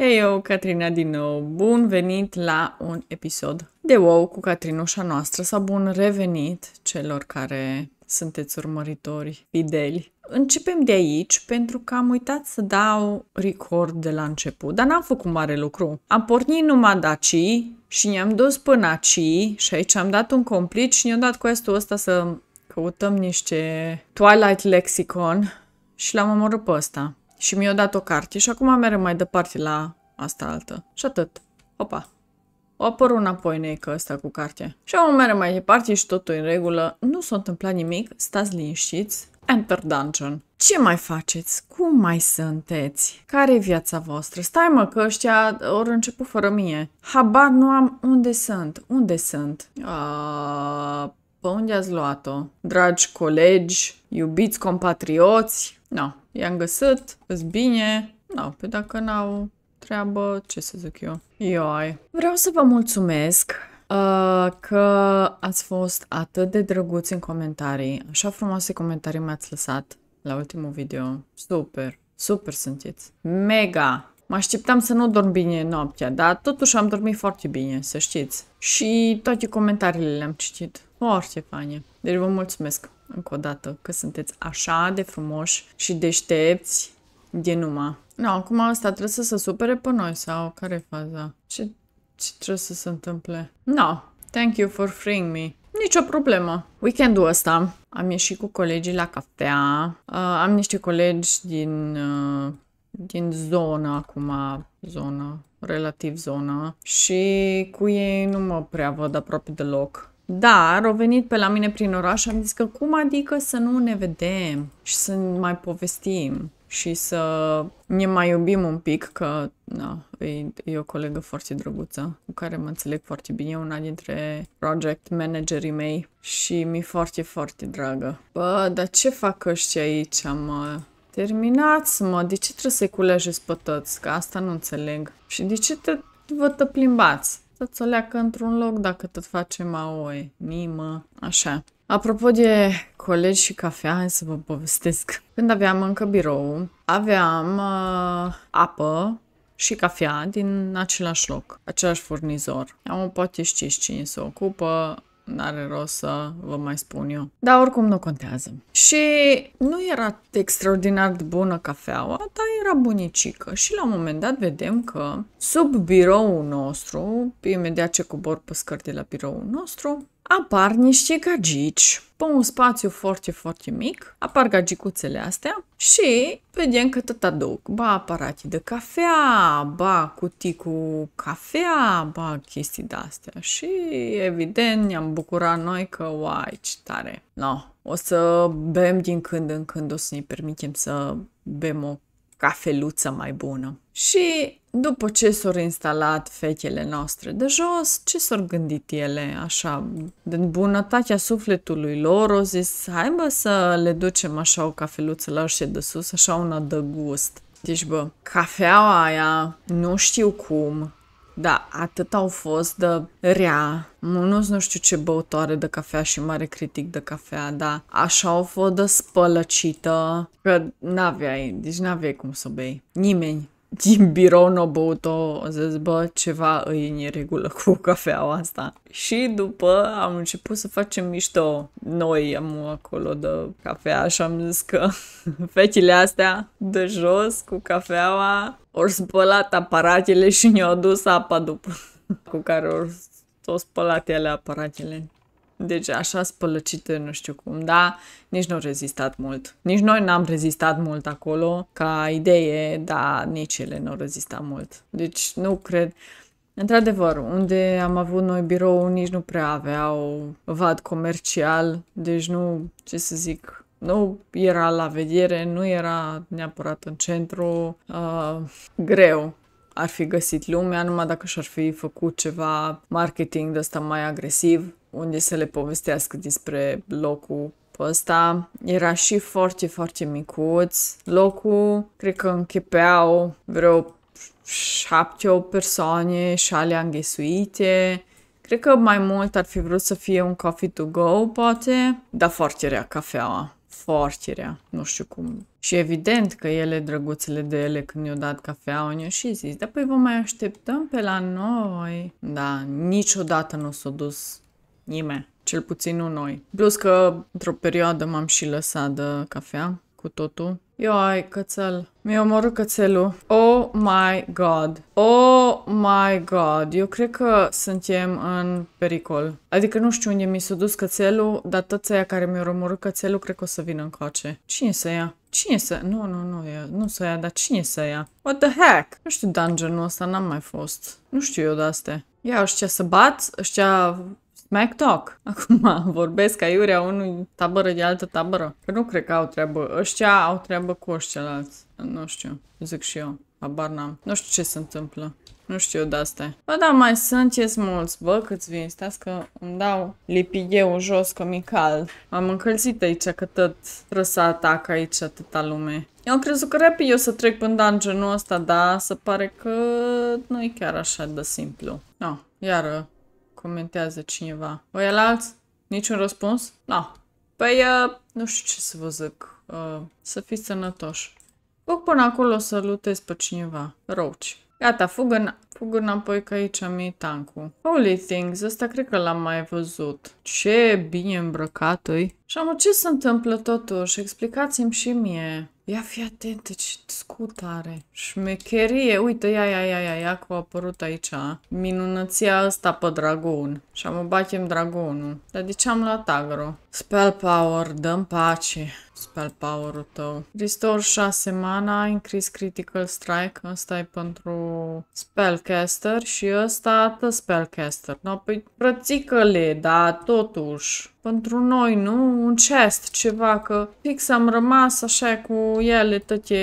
Hei eu, Catrina din nou! Bun venit la un episod de WoW cu Catrinușa noastră sau bun revenit celor care sunteți urmăritori fideli. Începem de aici pentru că am uitat să dau record de la început, dar n-am făcut mare lucru. Am pornit numai de și ne-am dus până aici și aici am dat un complic și ne-am dat cu ul ăsta să căutăm niște Twilight Lexicon și l-am omorât pe ăsta și mi-a dat o carte și acum merg mai departe la asta altă. Și atât. Opa. O apăr înapoi neică ăsta cu cartea. Și am mere mai departe și totul în regulă. Nu s-a întâmplat nimic, stați liniștiți. Enter dungeon. Ce mai faceți? Cum mai sunteți? Care e viața voastră? Stai mă că ăștia ori început fără mine. Habar nu am unde sunt. Unde sunt? Uh, pe unde ați luat-o? Dragi colegi, iubiți compatrioți? Nu, no, i-am găsit, îți bine. Nu, no, pe dacă n-au treabă, ce să zic eu? Ioi. Vreau să vă mulțumesc uh, că ați fost atât de drăguți în comentarii. Așa frumoase comentarii mi-ați lăsat la ultimul video. Super, super sunteți. Mega! Mă așteptam să nu dorm bine noaptea, dar totuși am dormit foarte bine, să știți. Și toate comentariile le-am citit. Foarte faine. Deci vă mulțumesc încă o dată că sunteți așa de frumoși și deștepți Genuma. Nu, acum asta trebuie să se supere pe noi sau care e faza? Ce, ce trebuie să se întâmple? No, thank you for freeing me. Nicio problemă. Weekendul ăsta am ieșit cu colegii la cafea, uh, am niște colegi din, uh, din zonă acum, zonă, relativ zonă și cu ei nu mă prea văd aproape deloc. Dar au venit pe la mine prin oraș și am zis că cum adică să nu ne vedem și să mai povestim și să ne mai iubim un pic, că na, e, e o colegă foarte drăguță cu care mă înțeleg foarte bine, e una dintre project managerii mei și mi-e foarte, foarte dragă. Bă, dar ce fac ăștia aici, mă? Terminați-mă, de ce trebuie să-i culegeți pe toți? Că asta nu înțeleg. Și de ce te, vă te plimbați? Să-ți o leacă într-un loc dacă tot facem aoi. Nimă. Așa. Apropo de colegi și cafea, hai să vă povestesc. Când aveam încă birou, aveam uh, apă și cafea din același loc, același furnizor. Am poate știți cine se ocupă, n-are rost să vă mai spun eu. Dar oricum nu contează. Și nu era extraordinar de bună cafeaua, dar era bunicică. Și la un moment dat vedem că sub biroul nostru, imediat ce cobor pe scări de la biroul nostru, apar niște gagici pe un spațiu foarte, foarte mic, apar gagicuțele astea și vedem că tot aduc. Ba aparate de cafea, ba cutii cu cafea, ba chestii de-astea. Și evident ne-am bucurat noi că, uai, ce tare! No, o să bem din când în când, o să ne permitem să bem o cafeluță mai bună. Și după ce s-au instalat fetele noastre de jos, ce s-au gândit ele așa? Din bunătatea sufletului lor, au zis, hai bă să le ducem așa o cafeluță la și de sus, așa una de gust. Deci, bă, cafeaua aia, nu știu cum, da, atât au fost de rea. Nu nu știu ce băutoare de cafea și mare critic de cafea, dar așa au fost de spălăcită că n-aveai, deci n-aveai cum să bei. Nimeni din birou n-o băut-o, zis, bă, ceva îi în regulă cu cafeaua asta. Și după am început să facem mișto noi am acolo de cafea și am zis că fetile astea de jos cu cafeaua ori spălat aparatele și ne-au dus apa după cu care ori s-au spălat ele aparatele. Deci așa spălăcită, nu știu cum, da? Nici nu au rezistat mult. Nici noi n-am rezistat mult acolo ca idee, dar nici ele nu au rezistat mult. Deci nu cred... Într-adevăr, unde am avut noi birou, nici nu prea aveau vad comercial, deci nu, ce să zic, nu era la vedere, nu era neapărat în centru, uh, greu ar fi găsit lumea numai dacă și-ar fi făcut ceva marketing de ăsta mai agresiv, unde să le povestească despre locul ăsta. Era și foarte, foarte micuț. Locul, cred că închepeau vreo șapte o persoane și alea înghesuite. Cred că mai mult ar fi vrut să fie un coffee to go, poate, dar foarte rea cafeaua întorcerea, nu știu cum. Și evident că ele, drăguțele de ele, când i-au dat cafea au și zis, da, păi vă mai așteptăm pe la noi. Da, niciodată nu s-a dus nimeni, cel puțin nu noi. Plus că într-o perioadă m-am și lăsat de cafea cu totul Ioi, cățel. Mi-a omorât cățelul. Oh my god. Oh my god. Eu cred că suntem în pericol. Adică nu știu unde mi s-a dus cățelul, dar toți aia care mi-au omorât cățelul cred că o să vină coace. Cine să ia? Cine să... Nu, nu, nu, e, nu să ia, dar cine să ia? What the heck? Nu știu dungeonul ăsta, n-am mai fost. Nu știu eu de astea. Ia ăștia să bat, ăștia Smack talk. Acum vorbesc Iurea unui tabără de altă tabără. Că nu cred că au treabă. Ăștia au treabă cu ăștia Nu știu. Zic și eu. Abar n-am. Nu știu ce se întâmplă. Nu știu de asta. Bă, da, mai sunt, ce mulți. Bă, câți vin. Stați că îmi dau lipigheu jos că mi cald. M-am încălzit aici că tot trebuie să atac aici atâta lume. Eu am crezut că repede eu să trec până dungeonul ăsta, dar se pare că nu e chiar așa de simplu. No, iară Comentează cineva. Voi alți? Niciun răspuns? Nu. Da. No. Păi, uh, nu știu ce să vă zic. Uh, să fiți sănătoși. Fug până acolo să lutez pe cineva. Roach. Gata, fug, în, fug înapoi că aici am iei tancul. Holy things, ăsta cred că l-am mai văzut. Ce bine îmbrăcat -i. Și am ce se întâmplă totuși? Explicați-mi și mie. Ia fi atentă ce scut are. Șmecherie. Uite, ia, ia, ia, ia, ia, că a apărut aici. Minunăția asta pe dragon. Și am bachem dragonul. Dar de ce am luat agro? Spell power, dăm pace spell power-ul tău. Restore 6 mana, increase critical strike, Asta e pentru spellcaster și ăstaată spellcaster. No, păi rățică-le, dar totuși pentru noi, nu? Un chest, ceva, că fix am rămas așa cu ele toate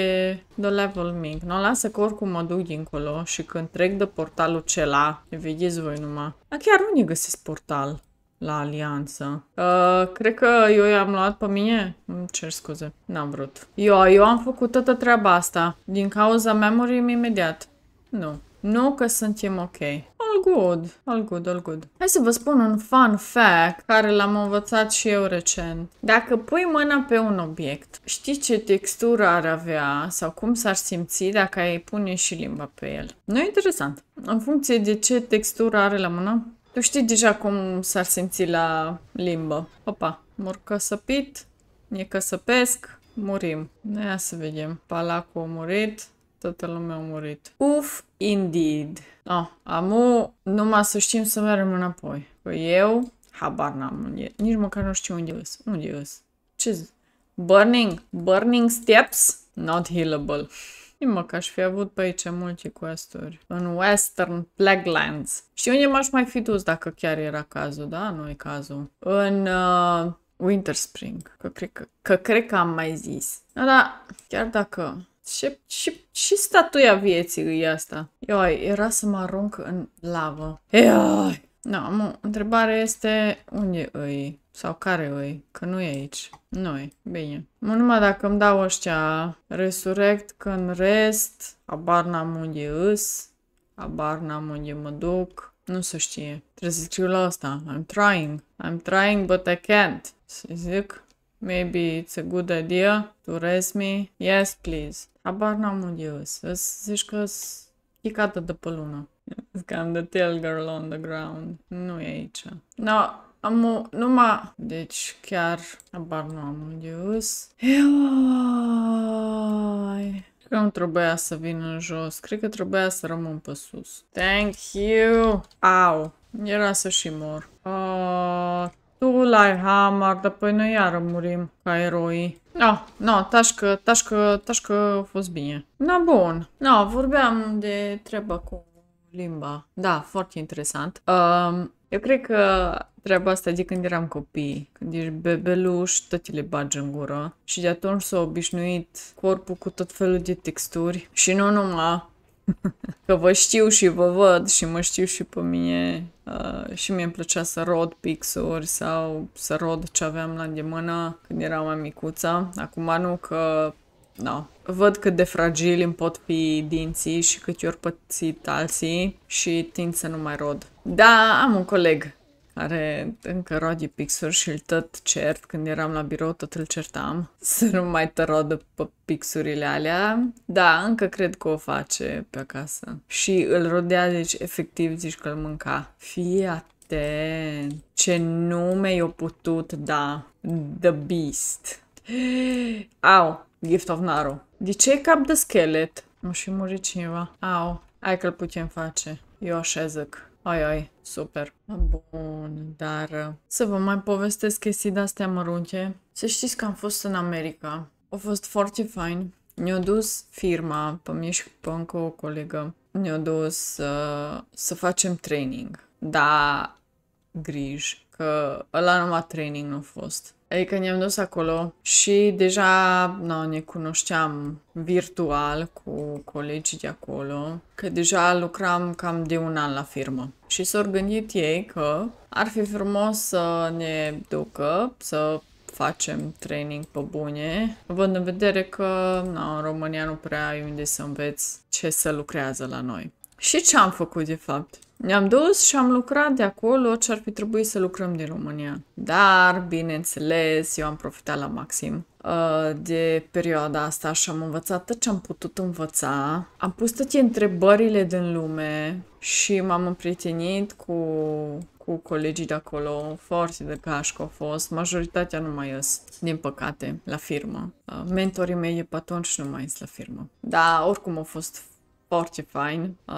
de level mic. Nu, lasă că oricum mă duc dincolo și când trec de portalul cela, vedeți voi numai. A, chiar unde găsesc portal? la alianță. Uh, cred că eu i-am luat pe mine. Îmi cer scuze, n-am vrut. Eu, eu am făcut toată treaba asta. Din cauza memory imediat. Nu. Nu că suntem ok. All good, all good, all good. Hai să vă spun un fun fact care l-am învățat și eu recent. Dacă pui mâna pe un obiect, știi ce textură ar avea sau cum s-ar simți dacă ai pune și limba pe el. Nu e interesant. În funcție de ce textură are la mână, tu știi deja cum s-ar simți la limbă. Opa, mor căsăpit, ne căsăpesc, murim. Ia să vedem. Palacul a murit, toată lumea a murit. Uf, indeed. No, ah, amu, numai să știm să mergem înapoi. Că eu, habar n-am unde, nici măcar nu știu unde îs. Unde îs? Ce -s? Burning? Burning steps? Not healable. Știi mă că aș fi avut pe aici multe questuri În Western Blacklands. Și unde m-aș mai fi dus dacă chiar era cazul, da? Nu e cazul. În... Uh... Winter Spring, că cred că, că cred că am mai zis. Da, da, chiar dacă... Și, și, și statuia vieții e asta. Eu era să mă arunc în lavă. Ea! Da, no, mă, întrebarea este unde îi sau care e? Că nu e aici. Nu e. Bine. Mă numai dacă îmi dau ăștia resurect, că în rest, abar n-am unde îs, abar n-am unde mă duc. Nu se știe. Trebuie să scriu la asta. I'm trying. I'm trying, but I can't. Să zic, maybe it's a good idea to rest me. Yes, please. Abar n-am unde îs. Îs zici că e cată de pe lună. It's kind of the tail girl on the ground. Nu e aici. No, am o, numai... Deci chiar... Abar nu am unde îs. Eoai... Cred că nu trebuia să vin în jos. Cred că trebuia să rămân pe sus. Thank you! Au! Era să și mor. Uh, tu l-ai hamar, dar păi noi iară murim ca eroi. No, ah, no, tașcă, tașcă, tașcă a fost bine. Na bun. No, vorbeam de treaba cu limba. Da, foarte interesant. Um, eu cred că treaba asta de adică când eram copii, când ești bebeluș, tot le bagi în gură și de atunci s-a obișnuit corpul cu tot felul de texturi și nu numai Că vă știu și vă văd și mă știu și pe mine uh, și mi-e plăcea să rod pixuri sau să rod ce aveam la îndemână când eram mai micuța. Acum nu că da. Văd cât de fragili îmi pot fi dinții și cât i-or pățit alții și tind să nu mai rod. Da, am un coleg care încă roade pixuri și îl tot cert. Când eram la birou tot îl certam să nu mai te rodă pe pixurile alea. Da, încă cred că o face pe acasă. Și îl rodea, deci efectiv zici că îl mânca. Fii atent ce nume i-o putut da. The Beast. Au, Gift of Naru. De ce cap de schelet? Nu și muri cineva. Au, hai că-l putem face. Eu așa zic. Ai, super. Bun, dar uh, să vă mai povestesc chestii de-astea mărunte. Să știți că am fost în America. A fost foarte fain. Ne-a dus firma, pe mie și pe încă o colegă, ne-a dus uh, să facem training. Da, griji, că ăla numai training nu a fost. Adică ne-am dus acolo și deja no, ne cunoșteam virtual cu colegii de acolo, că deja lucram cam de un an la firmă. Și s-au gândit ei că ar fi frumos să ne ducă, să facem training pe bune, având în vedere că na, în România nu prea ai unde să înveți ce să lucrează la noi. Și ce am făcut, de fapt? Ne-am dus și am lucrat de acolo ce ar fi trebuit să lucrăm din România. Dar, bineînțeles, eu am profitat la maxim uh, de perioada asta și am învățat tot ce am putut învăța. Am pus toate întrebările din lume și m-am împrietenit cu, cu colegii de acolo, foarte de cașcă au fost, majoritatea nu mai ies, din păcate, la firmă. Uh, mentorii mei e pe nu mai ies la firmă. Dar oricum au fost foarte fain. Uh,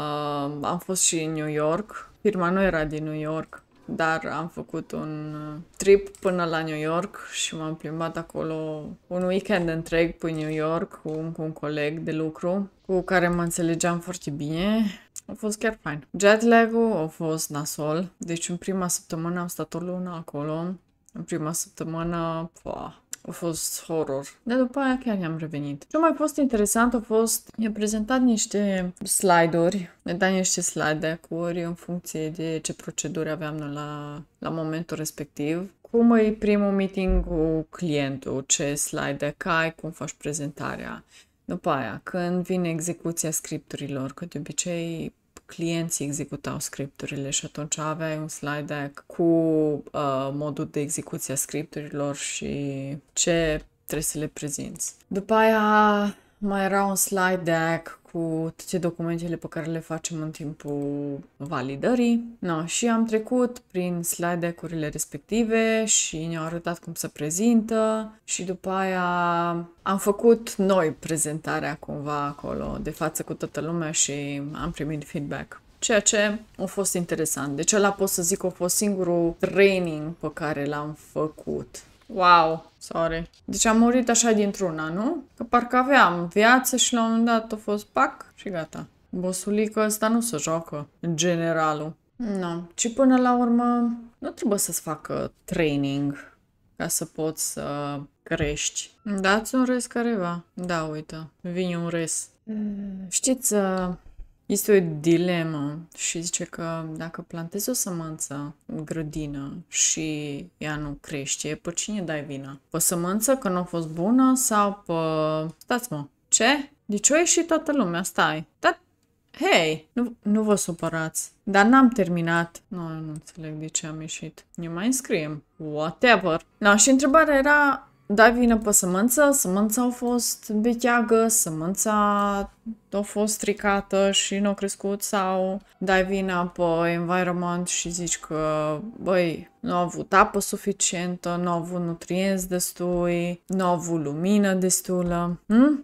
am fost și în New York. Firma nu era din New York, dar am făcut un uh, trip până la New York și m-am plimbat acolo un weekend întreg pe New York cu un, cu un coleg de lucru cu care mă înțelegeam foarte bine. A fost chiar fain. Jet lag-ul a fost nasol, deci în prima săptămână am stat o lună acolo. În prima săptămână, pă? a fost horror. Dar după aia chiar ne am revenit. Ce mai fost interesant a fost, mi-a prezentat niște slide-uri, ne da niște slide cu ori în funcție de ce proceduri aveam noi la, la momentul respectiv. Cum e primul meeting cu clientul, ce slide că ai, cum faci prezentarea. După aia, când vine execuția scripturilor, că de obicei clienții executau scripturile și atunci aveai un slide deck cu uh, modul de execuție a scripturilor și ce trebuie să le prezinți. După aia mai era un slide deck cu toate documentele pe care le facem în timpul validării. No, și am trecut prin slide urile respective și ne-au arătat cum se prezintă și după aia am făcut noi prezentarea cumva acolo de față cu toată lumea și am primit feedback ceea ce a fost interesant. Deci ăla pot să zic că a fost singurul training pe care l-am făcut. Wow, sorry. Deci am murit așa dintr-una, nu? Că parcă aveam viață și la un moment dat a fost pac și gata. Bosulică ăsta nu se joacă, în generalul. Nu, no. ci până la urmă nu trebuie să-ți facă training ca să poți să crești. Dați un res careva. Da, uite, vine un res. Mm. Știți, uh, este o dilemă și zice că dacă plantezi o sămânță în grădină și ea nu crește, pe cine dai vina? Pe sămânță că nu a fost bună sau pe... Stați mă, ce? Deci o ieșit toată lumea, stai. Dar Hei, nu, nu vă supărați. Dar n-am terminat. Nu, nu înțeleg de ce am ieșit. Ne mai înscriem. Whatever. No, da, și întrebarea era dai vină pe sămânță, sămânța a fost beteagă, sămânța a fost stricată și nu a crescut sau dai vina pe environment și zici că, băi, nu a avut apă suficientă, nu a avut nutrienți destui, nu a avut lumină destulă. Hm?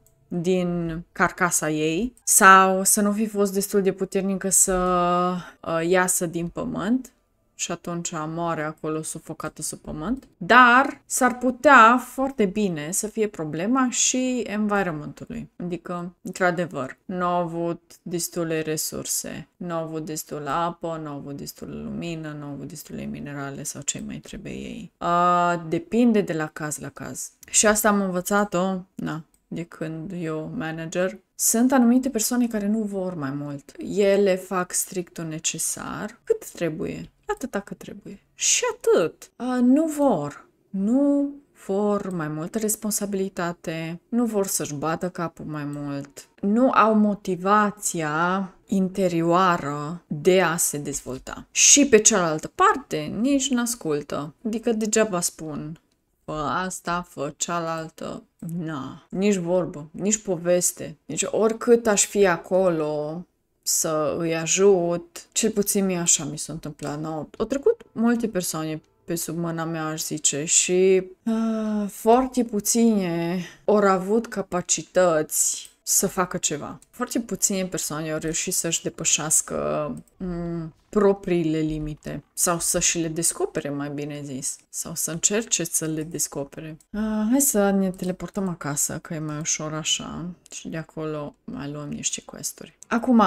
din carcasa ei sau să nu fi fost destul de puternică să uh, iasă din pământ și atunci moare acolo sufocată sub pământ, dar s-ar putea foarte bine să fie problema și environmentului. Adică, într-adevăr, nu au avut destule resurse, nu au avut destulă apă, nu au avut destulă lumină, nu au avut destule minerale sau ce mai trebuie ei. Uh, depinde de la caz la caz. Și asta am învățat-o, na, de când eu manager. Sunt anumite persoane care nu vor mai mult. Ele fac strictul necesar cât trebuie, atâta cât trebuie. Și atât. nu vor. Nu vor mai multă responsabilitate, nu vor să-și bată capul mai mult, nu au motivația interioară de a se dezvolta. Și pe cealaltă parte, nici nu ascultă. Adică degeaba spun, fă asta, fă cealaltă. Na, nici vorbă, nici poveste. Deci oricât aș fi acolo, să îi ajut. Cel puțin mie așa mi s-a întâmplat. No, au trecut multe persoane pe sub mâna mea, aș zice, și uh, foarte puține au avut capacități să facă ceva. Foarte puține persoane au reușit să-și depășească m- mm, propriile limite sau să și le descopere, mai bine zis, sau să încerce să le descopere. Uh, hai să ne teleportăm acasă, că e mai ușor așa și de acolo mai luăm niște questuri. Acum,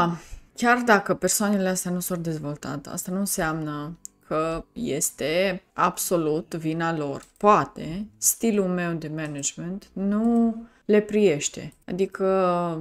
chiar dacă persoanele astea nu s-au dezvoltat, asta nu înseamnă că este absolut vina lor. Poate stilul meu de management nu le priește. Adică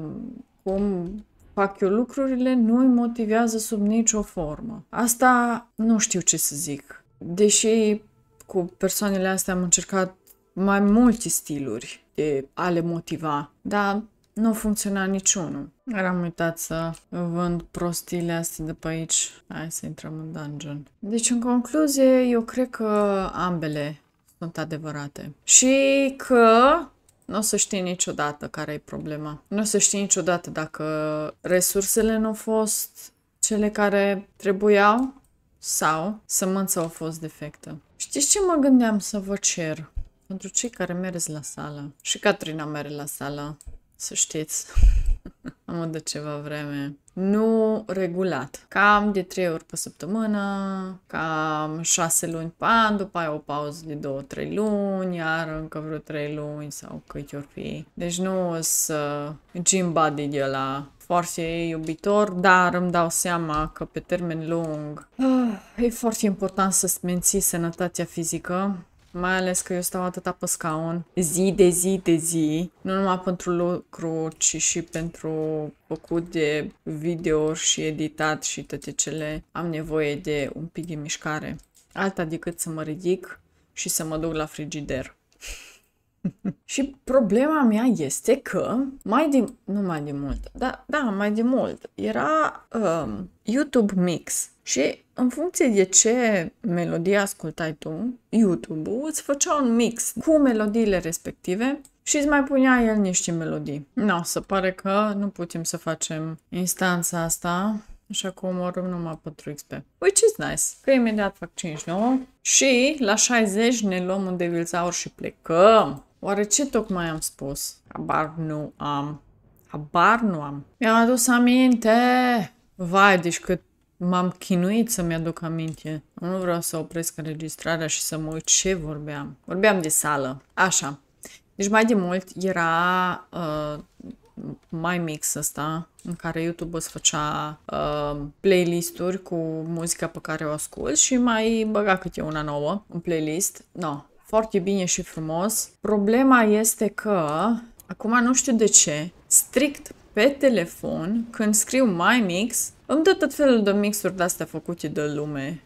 cum fac eu lucrurile nu îi motivează sub nicio formă. Asta nu știu ce să zic. Deși cu persoanele astea am încercat mai multe stiluri de a le motiva, dar nu funcționa niciunul. Dar am uitat să vând prostiile astea de pe aici. Hai să intrăm în dungeon. Deci, în concluzie, eu cred că ambele sunt adevărate. Și că nu o să știi niciodată care e problema. Nu o să știi niciodată dacă resursele nu au fost cele care trebuiau sau sămânța a fost defectă. Știți ce mă gândeam să vă cer? Pentru cei care mergeți la sală. Și Catrina merge la sală, să știți. Am de ceva vreme nu regulat. Cam de 3 ori pe săptămână, cam 6 luni pe an, după aia o pauză de 2-3 luni, iar încă vreo 3 luni sau câte ori fi. Deci nu o să gym body de la foarte iubitor, dar îmi dau seama că pe termen lung ah, e foarte important să-ți menții sănătatea fizică mai ales că eu stau atâta pe scaun, zi de zi de zi, nu numai pentru lucru, ci și pentru făcut de video și editat și toate cele. Am nevoie de un pic de mișcare. Alta decât să mă ridic și să mă duc la frigider. și problema mea este că mai din, nu mai de mult, da, da, mai de mult, era um, YouTube Mix și în funcție de ce melodie ascultai tu, YouTube-ul îți făcea un mix cu melodiile respective și îți mai punea el niște melodii. No, se pare că nu putem să facem instanța asta, așa că omorâm numai pentru XP. Which is nice, că imediat fac 5-9 și la 60 ne luăm un devilzaur și plecăm. Oare ce tocmai am spus? Abar nu am. Abar nu am. Mi-am adus aminte. Vai, deci cât m-am chinuit să-mi aduc aminte. Nu vreau să opresc înregistrarea și să mă uit ce vorbeam. Vorbeam de sală. Așa. Deci mai de mult era uh, mai mix ăsta în care YouTube îți făcea uh, playlist-uri cu muzica pe care o ascult și mai băga câte una nouă în playlist. No, foarte bine și frumos. Problema este că, acum nu știu de ce, strict pe telefon, când scriu My Mix, îmi dă tot felul de mixuri de-astea făcute de lume,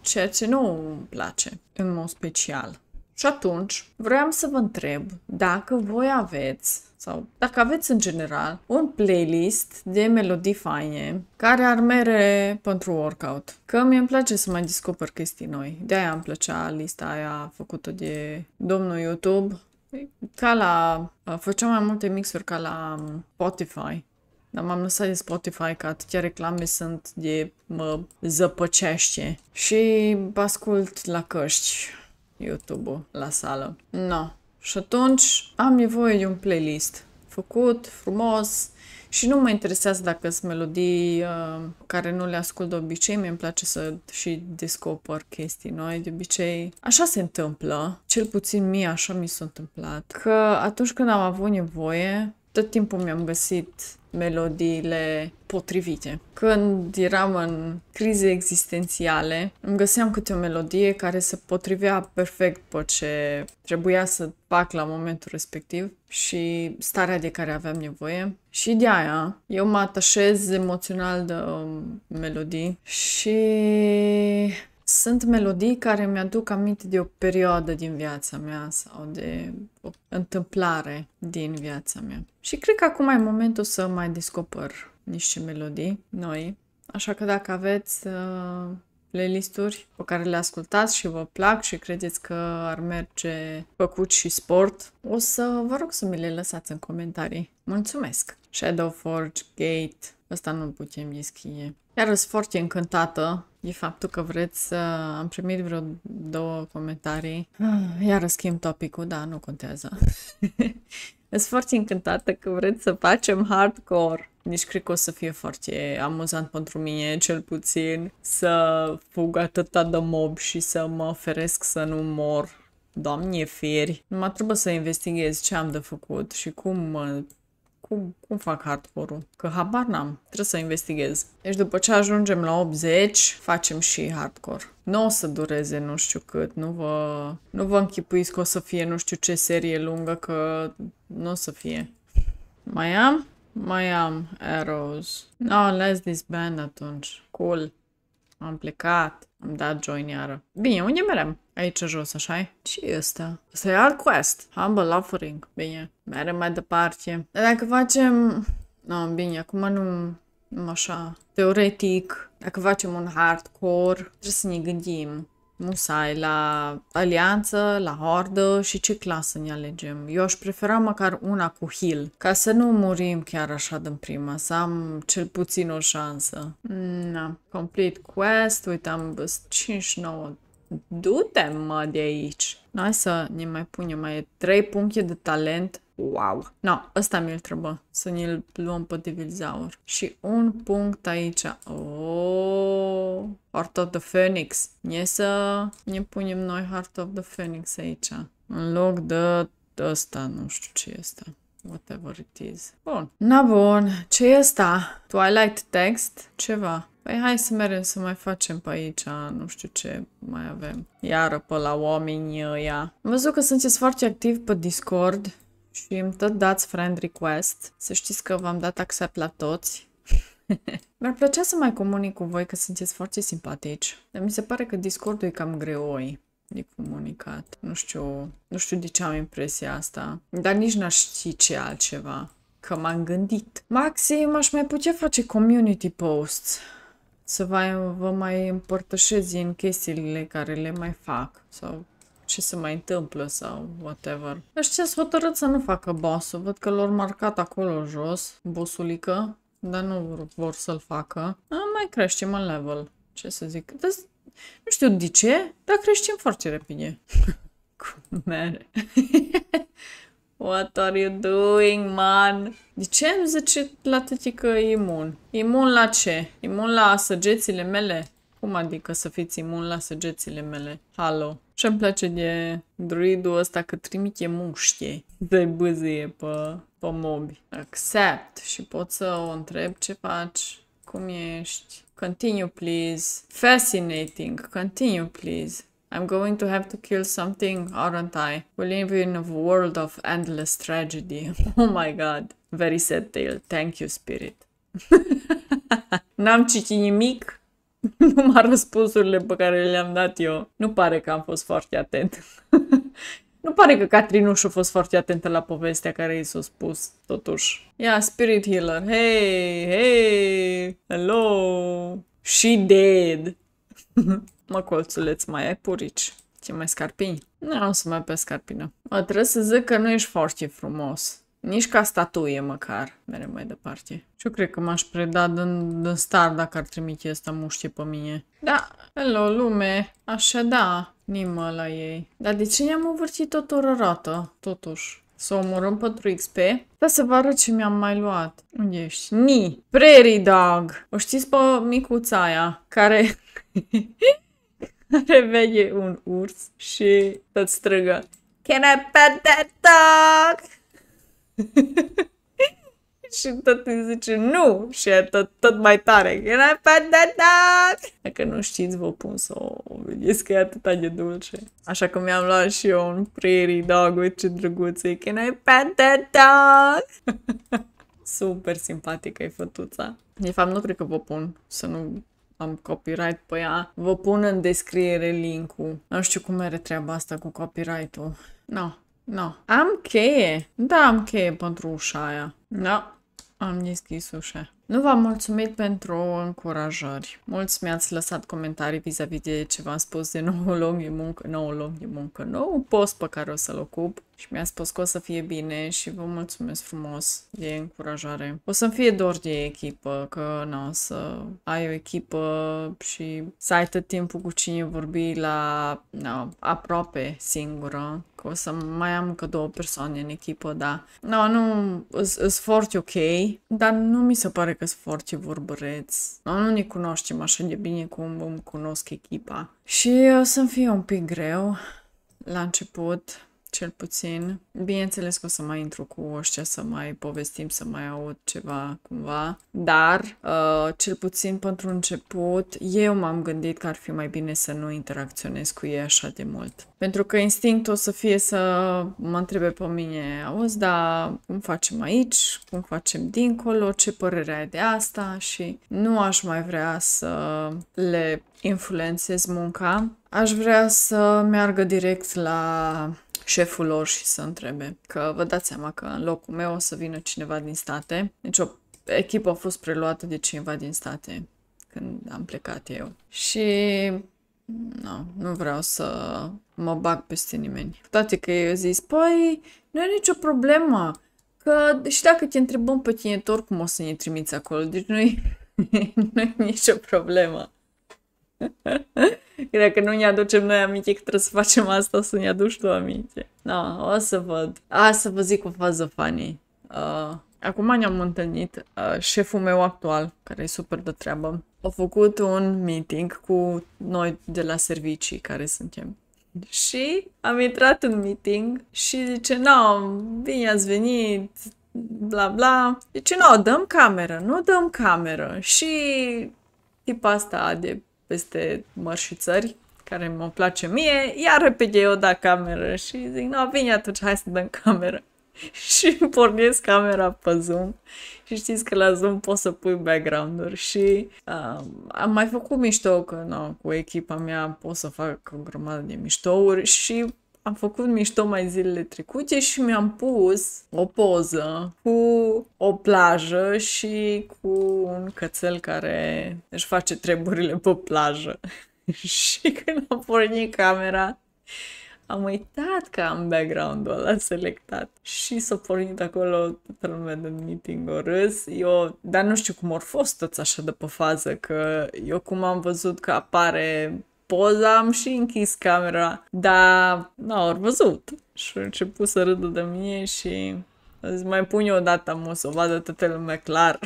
ceea ce nu îmi place, în mod special. Și atunci, vreau să vă întreb dacă voi aveți sau dacă aveți în general un playlist de melodii faine care ar mere pentru workout. Că mi îmi place să mai descoper chestii noi. De aia îmi plăcea lista aia făcută de domnul YouTube. Ca la... făceam mai multe mixuri ca la um, Spotify. Dar m-am lăsat de Spotify că atâtea reclame sunt de mă zăpăcește. Și ascult la căști YouTube-ul la sală. No. Și atunci am nevoie de un playlist făcut, frumos și nu mă interesează dacă sunt melodii uh, care nu le ascult de obicei, mi îmi place să și descoper chestii noi de obicei. Așa se întâmplă, cel puțin mie așa mi s-a întâmplat, că atunci când am avut nevoie, tot timpul mi-am găsit melodiile potrivite. Când eram în crize existențiale, îmi găseam câte o melodie care se potrivea perfect pe ce trebuia să fac la momentul respectiv și starea de care aveam nevoie. Și de aia eu mă atașez emoțional de um, melodii și sunt melodii care mi-aduc aminte de o perioadă din viața mea sau de o întâmplare din viața mea. Și cred că acum e momentul să mai descoper niște melodii noi. Așa că dacă aveți uh, playlisturi pe care le ascultați și vă plac și credeți că ar merge făcut și sport, o să vă rog să mi le lăsați în comentarii. Mulțumesc! Forge Gate, ăsta nu putem deschide. Iar sunt foarte încântată e faptul că vreți să... Am primit vreo două comentarii. Ah. Iar schimb topicul, da, nu contează. Sunt foarte încântată că vreți să facem hardcore. Nici cred că o să fie foarte amuzant pentru mine, cel puțin, să fug atâta de mob și să mă oferesc să nu mor. Doamne, feri! Numai trebuie să investighez ce am de făcut și cum cum, cum fac hardcore-ul? Că habar n-am. Trebuie să investighez. Deci după ce ajungem la 80, facem și hardcore. Nu o să dureze nu știu cât, nu vă, nu vă închipuiți că o să fie nu știu ce serie lungă, că nu o să fie. Mai am? Mai am arrows. No, let's disband atunci. Cool. Am plecat. Am dat join iară. Bine, unde merem? Aici jos, așa Ce e asta? Asta e alt quest. Humble offering. Bine, merem mai departe. Dar dacă facem... No, bine, acum nu... Nu așa. Teoretic, dacă facem un hardcore, trebuie să ne gândim musai la alianță, la hordă și ce clasă ne alegem. Eu aș prefera măcar una cu heal, ca să nu murim chiar așa din prima, să am cel puțin o șansă. Mm, na, complete quest, uite, am 5-9 du-te mă de aici. Noi să ne mai punem mai trei puncte de talent. Wow! No, ăsta mi-l trebuie să ne-l luăm pe Devilzaur. Și un punct aici. Oh, Heart of the Phoenix. Ne să ne punem noi Heart of the Phoenix aici. În loc de ăsta, nu știu ce este. Whatever it is. Bun. Na bun, ce e asta? Twilight text? Ceva. Păi hai să mergem să mai facem pe aici, nu știu ce mai avem. Iară pe la oameni ăia. Uh, am văzut că sunteți foarte activ pe Discord și îmi tot dați friend request. Să știți că v-am dat accept la toți. Mi-ar plăcea să mai comunic cu voi, că sunteți foarte simpatici. Dar mi se pare că Discord-ul e cam greoi de comunicat. Nu știu, nu știu de ce am impresia asta. Dar nici n-aș ști ce altceva. Că m-am gândit. Maxim, aș mai putea face community posts să vă mai împărtășesc din chestiile care le mai fac sau ce se mai întâmplă sau whatever. s ce hotărât să nu facă bossul. Văd că l-au marcat acolo jos, bosulică, dar nu vor să-l facă. A, mai creștem în level. Ce să zic? Des, nu știu de ce, dar creștem foarte repede. Cu mere. What are you doing, man? De ce îmi zice la tati că e imun? Imun la ce? Imun la săgețile mele? Cum adică să fiți imun la săgețile mele? Halo. Ce-mi place de druidul ăsta că trimite muște de bâzie pe, pe mobi. Accept și pot să o întreb ce faci, cum ești. Continue, please. Fascinating. Continue, please. I'm going to have to kill something, aren't I? We live in a world of endless tragedy. oh my god. Very sad tale. Thank you, spirit. N-am citit nimic, numai răspunsurile pe care le-am dat eu. Nu pare că am fost foarte atent. nu pare că Catrinuș a fost foarte atentă la povestea care i s-a spus, totuși. Ia, yeah, Spirit Healer. Hey, hey, hello. She dead. Mă, colțuleț, mai ai purici. Ce mai scarpini? Nu am să mai pe scarpină. Mă, trebuie să zic că nu ești foarte frumos. Nici ca statuie măcar. Merem mai departe. Și eu cred că m-aș preda din, din star dacă ar trimite asta muștie pe mine. Da, hello lume, așa da, nimă la ei. Dar de ce ne-am învârtit tot o rărată, totuși? Să omorâm pentru XP? Da să vă arăt ce mi-am mai luat. Unde ești? Ni! Prairie Dog! O știți pe micuța aia, care... care vede un urs și tot strigă Can I pet that dog? și tot îi zice nu și e tot, tot mai tare Can I pet that dog? Dacă nu știți, vă pun să o vedeți că e atât de dulce. Așa că mi-am luat și eu un prairie dog, uite ce drăguț e. Can I pet that dog? Super simpatică e fătuța. De fapt, nu cred că vă pun să nu am copyright pe ea. Vă pun în descriere linkul. Nu știu cum are treaba asta cu copyright-ul. No, no. Am cheie. Da, am cheie pentru ușa aia. No, da, am deschis ușa. Nu v-am mulțumit pentru încurajări. Mulți mi-ați lăsat comentarii vis-a-vis -vis de ce v-am spus de nou loc de muncă, nou loc de muncă, nou post pe care o să-l ocup și mi-a spus că o să fie bine și vă mulțumesc frumos de încurajare. O să-mi fie dor de echipă, că nu o să ai o echipă și să ai tot timpul cu cine vorbi la na, aproape singură, că o să mai am încă două persoane în echipă, da. no, nu, sunt foarte ok, dar nu mi se pare că sunt foarte vorbăreți. No, nu ne cunoaștem așa de bine cum îmi cunosc echipa. Și o să-mi fie un pic greu la început, cel puțin. Bineînțeles că o să mai intru cu oștia să mai povestim, să mai aud ceva cumva, dar uh, cel puțin pentru început eu m-am gândit că ar fi mai bine să nu interacționez cu ei așa de mult. Pentru că instinctul o să fie să mă întrebe pe mine, auzi, dar cum facem aici, cum facem dincolo, ce părere ai de asta și nu aș mai vrea să le influențez munca. Aș vrea să meargă direct la șeful lor și să întrebe. Că vă dați seama că în locul meu o să vină cineva din state. Deci o echipă a fost preluată de cineva din state când am plecat eu. Și no, nu vreau să mă bag peste nimeni. Toate că eu zis, păi, nu e nicio problemă, că și dacă te întrebăm pe tine, oricum o să ne trimiți acolo, deci nu e, nu e nicio problemă. Cred că nu ne aducem noi aminte că trebuie să facem asta să ne aduci tu aminte. Da, o să văd. A, să vă zic o fază funny. Uh, acum ne-am întâlnit, uh, șeful meu actual, care e super de treabă, a făcut un meeting cu noi de la servicii care suntem. Și am intrat în meeting și zice, nu, bine ați venit, bla bla. Deci nu, dăm cameră, nu dăm cameră. Și tipa asta de peste mări și țări, care mă place mie, iar repede eu da cameră și zic, nu, vine atunci, hai să dăm cameră. și pornesc camera pe Zoom și știți că la Zoom poți să pui background-uri și uh, am mai făcut mișto că no, cu echipa mea pot să fac o grămadă de miștouri și am făcut mișto mai zilele trecute și mi-am pus o poză cu o plajă și cu un cățel care își face treburile pe plajă. și când am pornit camera, am uitat că am background-ul ăla selectat și s-a pornit acolo toată lumea de meeting o râs. Eu, dar nu știu cum au fost toți așa de pe fază, că eu cum am văzut că apare poza am și închis camera. Dar n-au văzut. Și au început să râdă de mine și Îți mai pun eu o dată, mă, să o vadă toată lumea clar.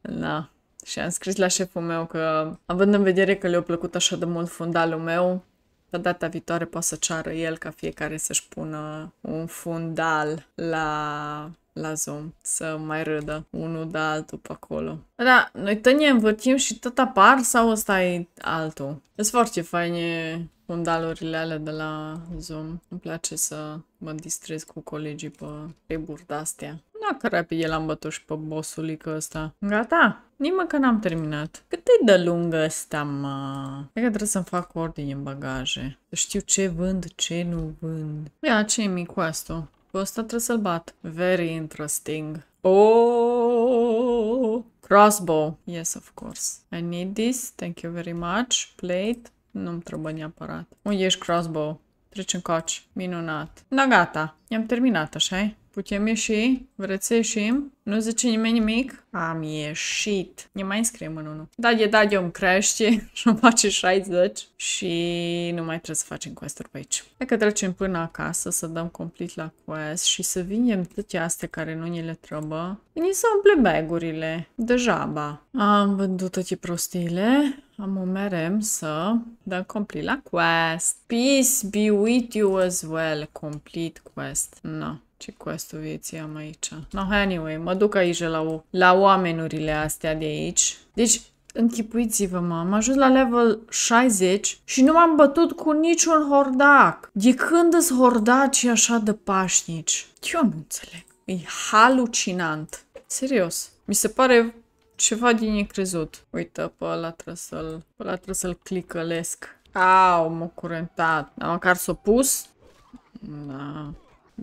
da. Și am scris la șeful meu că, având în vedere că le-a plăcut așa de mult fundalul meu, la data viitoare poate să ceară el ca fiecare să-și pună un fundal la la Zoom să mai râdă unul de altul pe acolo. Da, noi tăi ne învârtim și tot apar sau ăsta e altul? Sunt foarte faine undalurile alea de la Zoom. Îmi place să mă distrez cu colegii pe pe de-astea. Da, că rapid el am bătut și pe bosulică ăsta. Gata, nimă că n-am terminat. Cât e de lungă asta, mă? Cred că trebuie să-mi fac ordine în bagaje. Să știu ce vând, ce nu vând. Ia, ce e micuastul? Pe ăsta trebuie să-l bat. Very interesting. Oh! Crossbow. Yes, of course. I need this. Thank you very much. Plate. Nu-mi trebuie neapărat. Unde ești crossbow? Treci în coci. Minunat. Na da, gata. I-am terminat, așa -i? Putem ieși? Vreți să ieșim? Nu zice nimeni nimic? Am ieșit. Ne mai înscriem în unul. Da, e da, eu îmi crește și îmi face 60 și nu mai trebuie să facem quest pe aici. Hai că trecem până acasă să dăm complet la quest și să vinem toate astea care nu ni le trebuie. Ni să umple bagurile. Degeaba. Am vândut toate prostiile. Am merem să dăm complet la quest. Peace be with you as well. Complete quest. No. Ce questul vieții am aici? No, anyway, mă duc aici la, o, la oamenurile astea de aici. Deci, Închipuiți-vă, mă, am ajuns la level 60 și nu m-am bătut cu niciun hordac. De când îți hordaci așa de pașnici? Eu nu înțeleg. E halucinant. Serios. Mi se pare ceva din necrezut. Uite, pe ăla trebuie să-l... Pe trebuie să-l clicălesc. Au, m-a curentat. am măcar s-o pus? Da.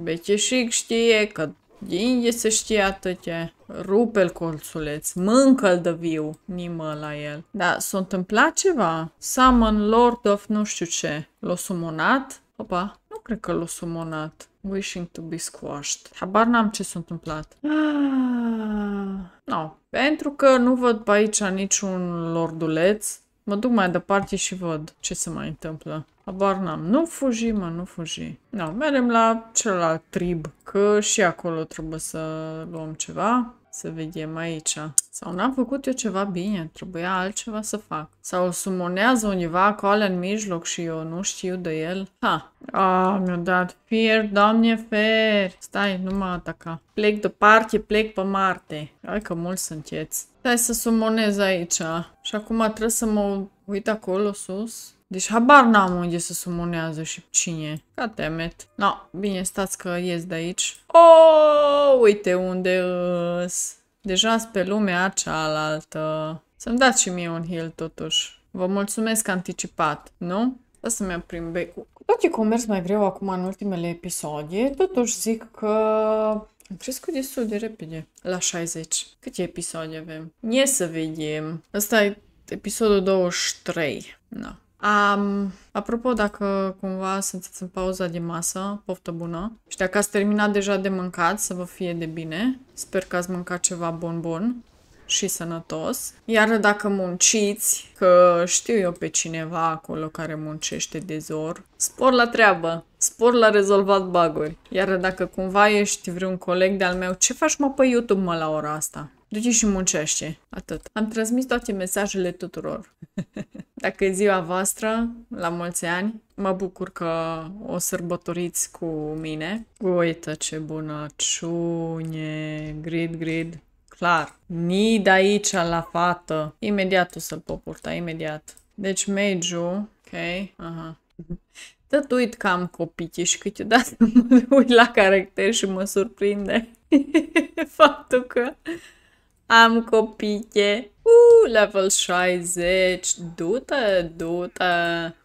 Becheșic știe că Indie se știe atâtea. rupe colțuleț, mâncă-l de viu, nimă la el. Da, s-a întâmplat ceva? Summon Lord of nu știu ce. L-a sumonat? Opa, nu cred că l-a sumonat. Wishing to be squashed. Habar n-am ce s-a întâmplat. Ah, no, pentru că nu văd pe aici niciun lorduleț, mă duc mai departe și văd ce se mai întâmplă. Abar n-am. Nu fugi, mă, nu fugi. Da, mergem la celălalt trib, că și acolo trebuie să luăm ceva. Să vedem aici. Sau n-am făcut eu ceva bine, trebuia altceva să fac. Sau sumonează univa acolo în mijloc și eu nu știu de el. Ha! Ah, mi-a dat fier, doamne fer! Stai, nu mă ataca. Plec de parte, plec pe Marte. Hai că mulți sunteți. Stai să sumonez aici. Și acum trebuie să mă uit acolo sus. Deci habar n-am unde să sumonează și cine. Catemet. No, bine, stați că ies de aici. Oh, uite unde îs. Deja deci pe lumea cealaltă. Să-mi dați și mie un heal totuși. Vă mulțumesc anticipat, nu? O să-mi aprim becul. Cu toate că mers mai greu acum în ultimele episoade, totuși zic că am crescut destul de repede, la 60. Câte episoade avem? Ne să vedem. Asta e episodul 23. Da. Um, apropo, dacă cumva sunteți în pauza de masă, poftă bună. Și dacă ați terminat deja de mâncat, să vă fie de bine. Sper că ați mâncat ceva bun bun și sănătos. Iar dacă munciți, că știu eu pe cineva acolo care muncește de zor, spor la treabă, spor la rezolvat baguri. Iar dacă cumva ești vreun coleg de-al meu, ce faci mă pe YouTube mă la ora asta? Du-te și muncește. Atât. Am transmis toate mesajele tuturor. Dacă e ziua voastră, la mulți ani, mă bucur că o sărbătoriți cu mine. Uite ce bunăciune, grid, grid. Clar. Ni de aici la fată. Imediat o să-l popurta, imediat. Deci mediu, ok, aha. Tot uit că am copii și câteodată mă uit la caracter și mă surprinde faptul că am copite. Uh, level 60. Du-te, du-te.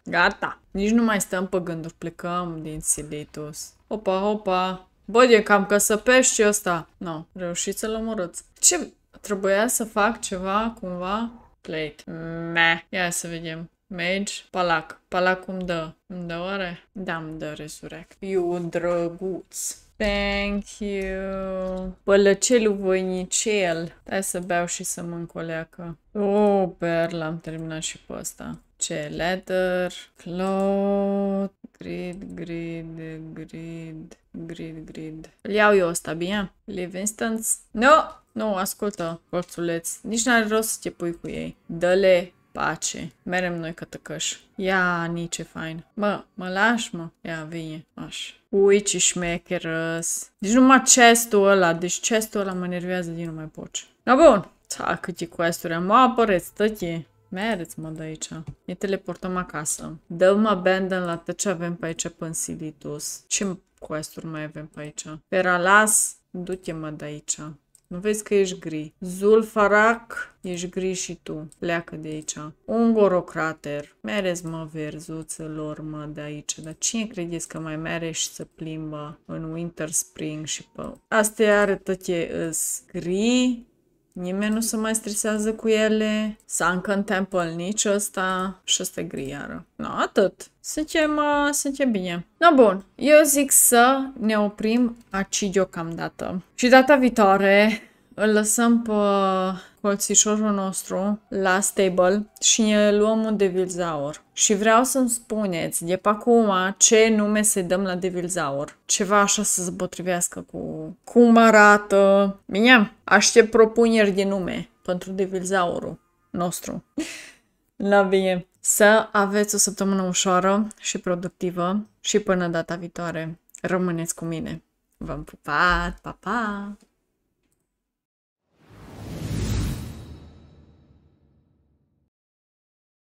Gata. Nici nu mai stăm pe gânduri. Plecăm din Silitus. Opa, opa. Bă, e cam că să pești ăsta. Nu, no, reușit să-l omorâți. Ce? Trebuia să fac ceva, cumva? Plate. me. Ia să vedem. Mage, palac. Palac cum dă? Îmi dă oare? Da, îmi dă resurrect. Eu, drăguț. Thank you. Bălăcelul voinicel. Hai să beau și să mă încoleacă. Oh, perla, am terminat și pe ăsta. Ce? Leather, cloth, grid, grid, grid, grid, grid. Îl iau eu ăsta, bine? Live instance? No! Nu, no, ascultă, colțuleț. Nici n-are rost să te pui cu ei. Dă-le Pace. Merem noi tăcăș. Ia, nici ce fain. Mă, mă lași, mă? Ia, vine. Așa. Ui, ce șmecherăs. Deci numai chestul ăla. Deci chestul ăla mă nervează din nu mai poți. Na bun. Ta, câte questuri am. Mă apăreți, tătie. Mereți mă de aici. Ne teleportăm acasă. Dăm abandon la tot ce avem pe aici pe Ce questuri mai avem pe aici? Peralas, du-te mă de aici. Nu vezi că ești gri. Zulfarac, ești gri și tu. Pleacă de aici. Ungorocrater, mereți mă verzuțelor mă de aici. Dar cine credeți că mai mere și să plimbă în winter, spring și pe... Astea arătă tătie gri, Nimeni nu se mai stresează cu ele. Sunken Temple nici ăsta. Și ăsta gri iară. No, atât. Suntem, uh, suntem bine. No, bun. Eu zic să ne oprim cam deocamdată. Și data viitoare îl lăsăm pe colțișorul nostru la stable și ne luăm un devilzaur. Și vreau să-mi spuneți de pe acum ce nume se dăm la devilzaur. Ceva așa să se potrivească cu cum arată. Bine, aștept propuneri de nume pentru devilzaurul nostru. La bine! Să aveți o săptămână ușoară și productivă și până data viitoare rămâneți cu mine. V-am pupat! Pa, pa!